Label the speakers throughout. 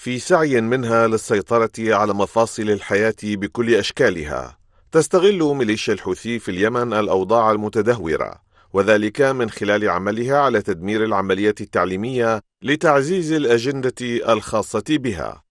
Speaker 1: في سعي منها للسيطرة على مفاصل الحياة بكل أشكالها تستغل ميليشيا الحوثي في اليمن الأوضاع المتدهورة وذلك من خلال عملها على تدمير العملية التعليمية لتعزيز الأجندة الخاصة بها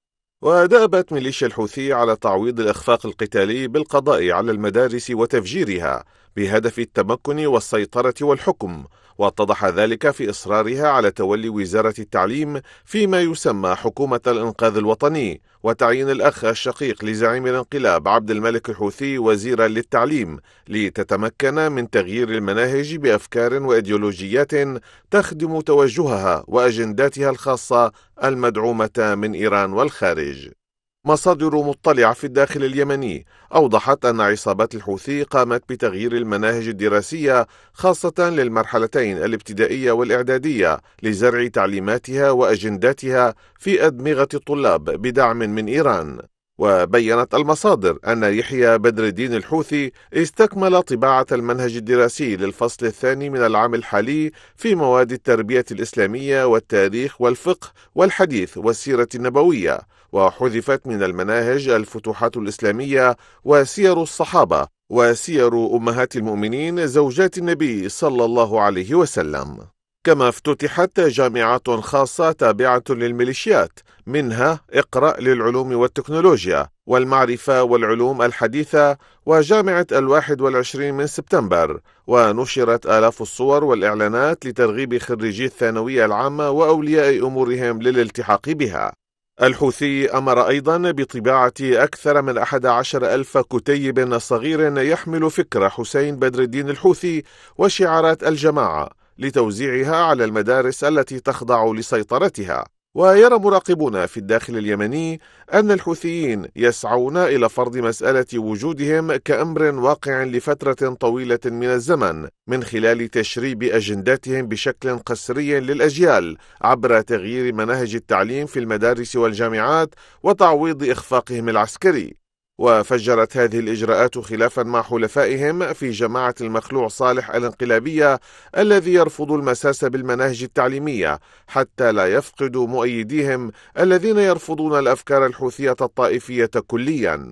Speaker 1: ودأبت ميليشيا الحوثي على تعويض الإخفاق القتالي بالقضاء على المدارس وتفجيرها بهدف التمكن والسيطرة والحكم واتضح ذلك في إصرارها على تولي وزارة التعليم فيما يسمى حكومة الإنقاذ الوطني وتعيين الأخ الشقيق لزعيم الانقلاب عبد الملك الحوثي وزيرا للتعليم لتتمكن من تغيير المناهج بأفكار وإيديولوجيات تخدم توجهها وأجنداتها الخاصة المدعومة من إيران والخارج مصادر مطلعة في الداخل اليمني أوضحت أن عصابات الحوثي قامت بتغيير المناهج الدراسية خاصة للمرحلتين الابتدائية والإعدادية لزرع تعليماتها وأجنداتها في أدمغة الطلاب بدعم من إيران وبينت المصادر أن يحيى بدر الدين الحوثي استكمل طباعة المنهج الدراسي للفصل الثاني من العام الحالي في مواد التربية الإسلامية والتاريخ والفقه والحديث والسيرة النبوية وحذفت من المناهج الفتوحات الإسلامية وسير الصحابة وسير أمهات المؤمنين زوجات النبي صلى الله عليه وسلم كما افتتحت جامعات خاصة تابعة للميليشيات منها اقرأ للعلوم والتكنولوجيا والمعرفة والعلوم الحديثة وجامعة الواحد والعشرين من سبتمبر ونشرت آلاف الصور والإعلانات لترغيب خريجي الثانوية العامة وأولياء أمورهم للالتحاق بها الحوثي أمر أيضا بطباعة أكثر من أحد عشر ألف كتيب صغير يحمل فكر حسين بدر الدين الحوثي وشعارات الجماعة لتوزيعها على المدارس التي تخضع لسيطرتها ويرى مراقبون في الداخل اليمني أن الحوثيين يسعون إلى فرض مسألة وجودهم كأمر واقع لفترة طويلة من الزمن من خلال تشريب أجنداتهم بشكل قسري للأجيال عبر تغيير مناهج التعليم في المدارس والجامعات وتعويض إخفاقهم العسكري وفجرت هذه الإجراءات خلافا مع حلفائهم في جماعة المخلوع صالح الانقلابية الذي يرفض المساس بالمناهج التعليمية حتى لا يفقدوا مؤيديهم الذين يرفضون الأفكار الحوثية الطائفية كليا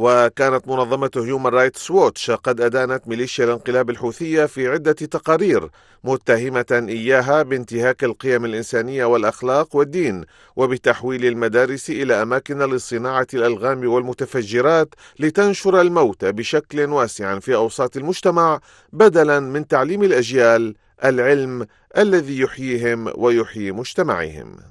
Speaker 1: وكانت منظمة هيومان رايتس ووتش قد أدانت ميليشيا الانقلاب الحوثية في عدة تقارير متهمة إياها بانتهاك القيم الإنسانية والأخلاق والدين وبتحويل المدارس إلى أماكن لصناعة الألغام والمتفجرات لتنشر الموت بشكل واسع في أوساط المجتمع بدلا من تعليم الأجيال العلم الذي يحييهم ويحيي مجتمعهم